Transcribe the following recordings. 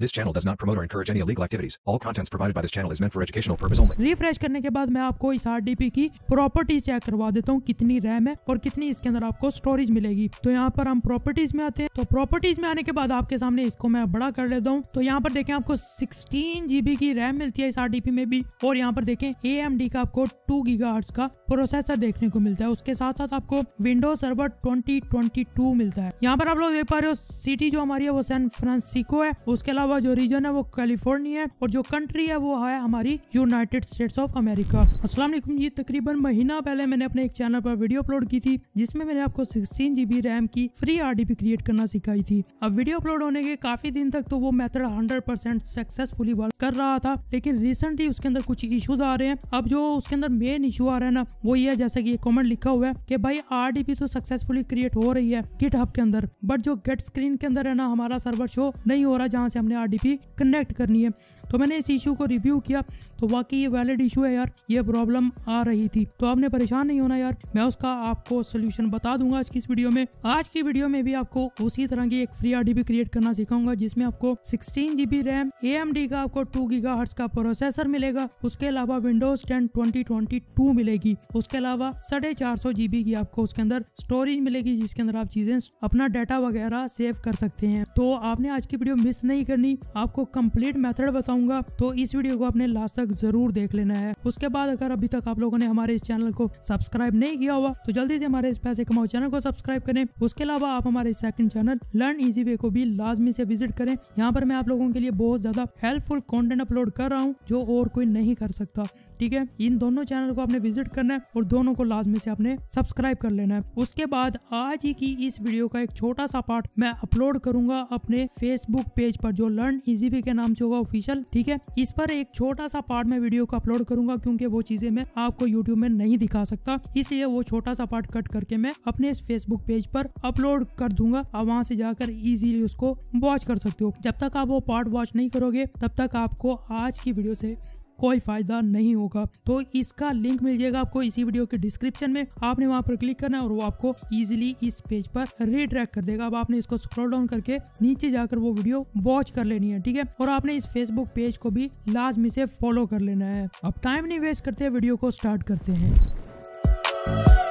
This channel does not promote or encourage any illegal activities. All contents provided by this channel is meant for educational purpose only. Refresh करने के बाद मैं आपको इस RDP की properties check करवा देता हूँ कितनी RAM है और कितनी इसके अंदर आपको storage मिलेगी तो यहाँ पर हम properties में आते हैं तो properties में आने के बाद आपके सामने इसको मैं बड़ा कर लेता हूँ तो यहाँ पर देखें आपको 16 GB की RAM मिलती है इस RDP में भी और यहाँ पर देखें AMD का आपको 2 GHz का प्रोसेसर देखने को मिलता है उसके साथ साथ आपको विंडो सर्वर 2022 मिलता है यहाँ पर आप लोग देख पा रहे हो सिटी जो हमारी है वो सैन फ्रांसिस्को है उसके अलावा अलावा जो रीजन है वो कैलिफोर्निया है और जो कंट्री है वो है हमारी यूनाइटेड स्टेट्स ऑफ अमेरिका असला ये तकरीबन महीना पहले मैंने अपने एक चैनल पर वीडियो अपलोड की थी जिसमें मैंने आपको सिक्सटीन जीबी रैम की फ्री आर क्रिएट करना सिखाई थी अब वीडियो अपलोड होने के काफी दिन तक तो वो method hundred percent successfully work कर रहा था लेकिन रिसेंटली उसके अंदर कुछ इशूज आ रहे हैं अब जो उसके अंदर मेन इशू आ रहा है ना वो ये जैसे की कॉमेंट लिखा हुआ है की भाई आर तो सक्सेसफुली क्रिएट हो रही है गिट के अंदर बट जो गेट स्क्रीन के अंदर है ना हमारा सर्वर शो नहीं हो रहा जहाँ से हमने आरडीपी कनेक्ट करनी है तो मैंने इस इशू को रिव्यू किया तो वाकई ये वैलिड इशू है यार ये प्रॉब्लम आ रही थी तो आपने परेशान नहीं होना यार मैं उसका आपको सोल्यूशन बता दूंगा आज की इस वीडियो में आज की वीडियो में भी आपको उसी तरह की एक फ्री आरडीपी क्रिएट करना सिखाऊंगा जिसमें आपको सिक्सटीन जीबी रैम ए का आपको टू गीगा का प्रोसेसर मिलेगा उसके अलावा Windows ten twenty twenty two मिलेगी उसके अलावा साढ़े चार सौ जीबी की आपको उसके अंदर स्टोरेज मिलेगी जिसके अंदर आप चीजें अपना डाटा वगैरह सेव कर सकते हैं तो आपने आज की वीडियो मिस नहीं करनी अपनी आपको कंप्लीट मेथड बताऊंगा तो इस वीडियो को आपने लास्ट तक जरूर देख लेना है उसके बाद अगर अभी तक आप लोगों ने हमारे इस चैनल को सब्सक्राइब नहीं किया हुआ तो जल्दी से हमारे इस पैसे कमाओ चैनल को सब्सक्राइब करें उसके अलावा आप हमारे second channel learn easy way को भी लाजमी से विजिट करें यहाँ पर मैं आप लोगों के लिए बहुत ज्यादा हेल्पफुल कॉन्टेंट अपलोड कर रहा हूँ जो और कोई नहीं कर सकता ठीक है इन दोनों चैनल को आपने विजिट करना है और दोनों को लाजमी से आपने सब्सक्राइब कर लेना है उसके बाद आज ही की इस वीडियो का एक छोटा सा पार्ट मैं अपलोड करूंगा अपने फेसबुक पेज पर जो लर्न इजी वे के नाम से होगा ऑफिशियल ठीक है इस पर एक छोटा सा पार्ट में वीडियो को अपलोड करूंगा क्योंकि वो चीजें मैं आपको यूट्यूब में नहीं दिखा सकता इसलिए वो छोटा सा पार्ट कट करके मैं अपने इस फेसबुक पेज पर अपलोड कर दूंगा आप वहां से जाकर इजीली उसको वॉच कर सकते हो जब तक आप वो पार्ट वॉच नहीं करोगे तब तक आपको आज की वीडियो से कोई फायदा नहीं होगा तो इसका लिंक मिल जाएगा आपको इसी वीडियो के डिस्क्रिप्शन में आपने वहाँ पर क्लिक करना है और वो आपको इजिली इस पेज पर रिट्रैक कर देगा अब आपने इसको स्क्रॉल डाउन करके नीचे जाकर वो वीडियो वॉच कर लेनी है ठीक है और आपने इस फेसबुक पेज को भी लाजमी से फॉलो कर लेना है अब टाइम नहीं वेस्ट करते वीडियो को स्टार्ट करते हैं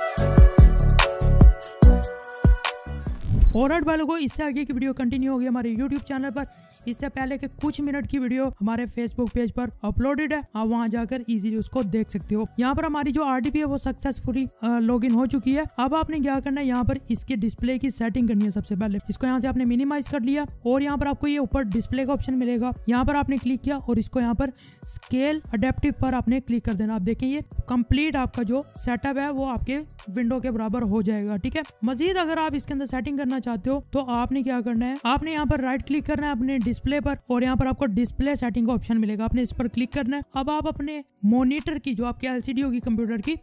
और वालों को इससे आगे की वीडियो कंटिन्यू होगी हमारे यूट्यूब चैनल पर इससे पहले के कुछ मिनट की वीडियो हमारे फेसबुक पेज पर अपलोडेड है आप वहाँ जाकर इजीली उसको देख सकते हो यहाँ पर हमारी जो आर है वो सक्सेसफुली लॉग हो चुकी है अब आपने क्या करना है यहाँ पर इसके डिस्प्ले की सेटिंग करनी है सबसे पहले इसको यहाँ से आपने मिनिमाइज कर लिया और यहाँ पर आपको ये ऊपर डिस्प्ले का ऑप्शन मिलेगा यहाँ पर आपने क्लिक किया और इसको यहाँ पर स्केल अडेप्टिव पर आपने क्लिक कर देना आप देखें ये आपका जो सेटअप है वो आपके विंडो के बराबर हो जाएगा ठीक है मजीद अगर आप इसके अंदर सेटिंग करना चाहते हो तो आपने क्या करना है आपने यहाँ पर राइट क्लिक करना है अपने डिस्प्ले पर और यहाँ पर आपको डिस्प्ले सेटिंग का ऑप्शन मिलेगा आपने इस पर क्लिक करना है अब आप अपने मोनिटर की जो आपकी एल होगी कंप्यूटर की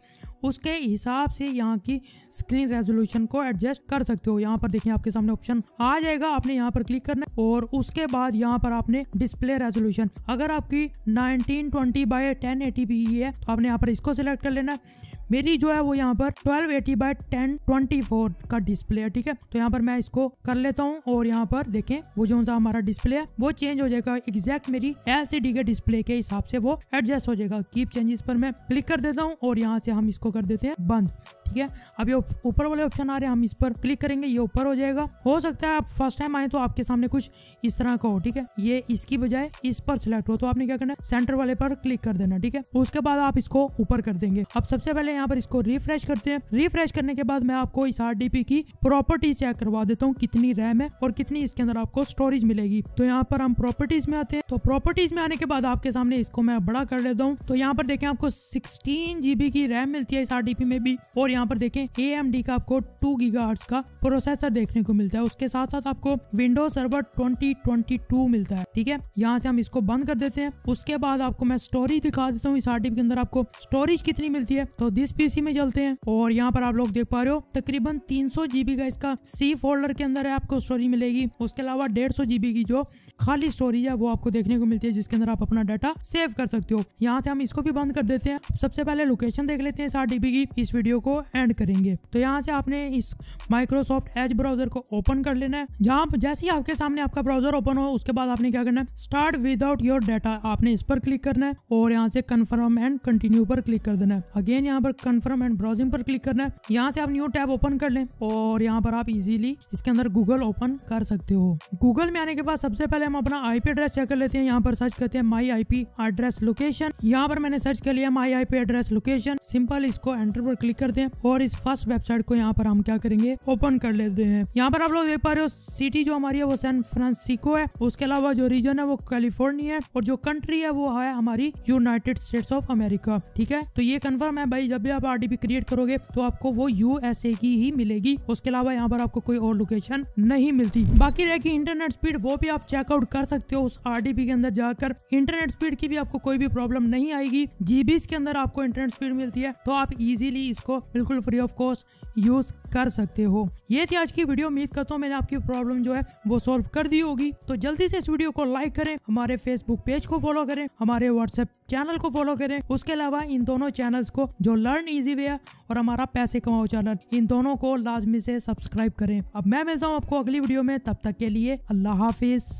उसके हिसाब से यहाँ की स्क्रीन रेजोल्यूशन को एडजस्ट कर सकते हो यहाँ पर देखिए आपके सामने ऑप्शन आ जाएगा आपने यहाँ पर क्लिक करना है और उसके बाद यहाँ पर आपने डिस्प्ले रेजोल्यूशन अगर आपकी 1920 बाय 1080 पी है तो आपने यहाँ पर इसको सिलेक्ट कर लेना है मेरी जो है वो यहाँ पर twelve eighty by ten twenty four का डिस्प्ले है ठीक है तो यहाँ पर मैं इसको कर लेता हूँ और यहाँ पर देखें वो जो सा हमारा डिस्प्ले है वो चेंज हो जाएगा एग्जैक्ट मेरी एलसीडी के डिस्प्ले के हिसाब से वो एडजस्ट हो जाएगा कीप चेंजेस पर मैं क्लिक कर देता हूँ और यहाँ से हम इसको कर देते हैं बंद ठीक है अब ये ऊपर वाले ऑप्शन आ रहे हैं हम इस पर क्लिक करेंगे ये ऊपर हो जाएगा हो सकता है आप फर्स्ट टाइम आए तो आपके सामने कुछ इस तरह का हो ठीक है ये इसकी बजाय इस पर सिलेक्ट हो तो आपने क्या करना है सेंटर वाले पर क्लिक कर देना ठीक है उसके बाद आप इसको ऊपर कर देंगे अब सबसे पहले हैं यहाँ पर इसको रिफ्रेश करते हैं रिफ्रेश करने के बाद मैं आपको इस आर की प्रॉपर्टीज चेक करवा देता हूँ कितनी रैम है और कितनी इसके अंदर आपको स्टोरेज मिलेगी तो यहाँ पर हम प्रॉपर्टीज में आते हैं तो प्रॉपर्टीज में आने के बाद आपके सामने इसको मैं बड़ा कर लेता हूँ तो यहाँ पर देखें आपको सिक्सटीन जीबी की रैम मिलती है इस आर में भी और यहाँ पर देखें ए का आपको टू गीगा का प्रोसेसर देखने को मिलता है उसके साथ साथ आपको window server twenty twenty two मिलता है ठीक है यहाँ से हम इसको बंद कर देते हैं उसके बाद आपको मैं स्टोरेज दिखा देता हूँ इस आर के अंदर आपको स्टोरेज कितनी मिलती है तो दिस इस पीसी में चलते हैं और यहाँ पर आप लोग देख पा रहे हो तकरीबन तीन सौ जीबी का इसका सी फोल्डर के अंदर आपको स्टोरी मिलेगी उसके अलावा डेढ़ सौ जीबी की जो खाली स्टोरेज है वो आपको देखने को मिलती है जिसके अंदर आप अपना डाटा सेव कर सकते हो यहाँ से हम इसको भी बंद कर देते हैं सबसे पहले लोकेशन देख लेते हैं साठ डीबी की इस वीडियो को एंड करेंगे तो यहाँ से आपने इस माइक्रोसॉफ्ट एज ब्राउजर को ओपन कर लेना है जहाँ जैसे ही आपके सामने आपका ब्राउजर ओपन हो उसके बाद आपने क्या करना है स्टार्ट विदाउट योर डाटा आपने इस पर क्लिक करना है और यहाँ से कन्फर्म एंड कंटिन्यू पर क्लिक कर देना है अगेन यहाँ पर कंफर्म एंड ब्राउजिंग पर क्लिक करना है यहाँ से आप न्यू टैब ओपन कर लें और यहाँ पर आप इजीली इसके अंदर गूगल ओपन कर सकते हो गूगल में आने के बाद सबसे पहले हम अपना आईपी एड्रेस चेक कर लेते हैं यहाँ पर सर्च करते हैं माई आईपी एड्रेस लोकेशन यहाँ पर मैंने सर्च कर लिया my IP address location simple इसको एंटर पर क्लिक करते हैं और इस फर्स्ट वेबसाइट को यहाँ पर हम क्या करेंगे ओपन कर लेते हैं यहाँ पर आप लोग देख पा रहे हो सिटी जो हमारी है वो सैन फ्रांसिको है उसके अलावा जो रीजन है वो कैलिफोर्निया है और जो कंट्री है वो है हमारी यूनाइटेड स्टेट्स ऑफ अमेरिका ठीक है तो ये कन्फर्म है भाई जब भी आप आर क्रिएट करोगे तो आपको वो यू की ही मिलेगी उसके अलावा यहाँ पर आपको कोई और लोकेशन नहीं मिलती बाकी रहेगी इंटरनेट स्पीड वो भी आप चेकआउट कर सकते हो उस आर के अंदर जाकर इंटरनेट स्पीड की भी आपको कोई भी प्रॉब्लम नहीं आएगी जीबीस के अंदर आपको इंटरनेट स्पीड मिलती है तो आप इजीली इसको बिल्कुल फ्री ऑफ कॉस्ट यूज कर सकते हो ये थी आज की वीडियो उम्मीद करता हूँ मैंने आपकी प्रॉब्लम जो है वो सॉल्व कर दी होगी तो जल्दी से इस वीडियो को लाइक करें हमारे फेसबुक पेज को फॉलो करें हमारे व्हाट्सएप चैनल को फॉलो करें उसके अलावा इन दोनों चैनल्स को जो लर्न अर्न इजी वे और हमारा पैसे कमाओ चैनल इन दोनों को लाजमी से सब्सक्राइब करें अब मैं मिलता हूँ आपको अगली वीडियो में तब तक के लिए अल्लाह हाफिज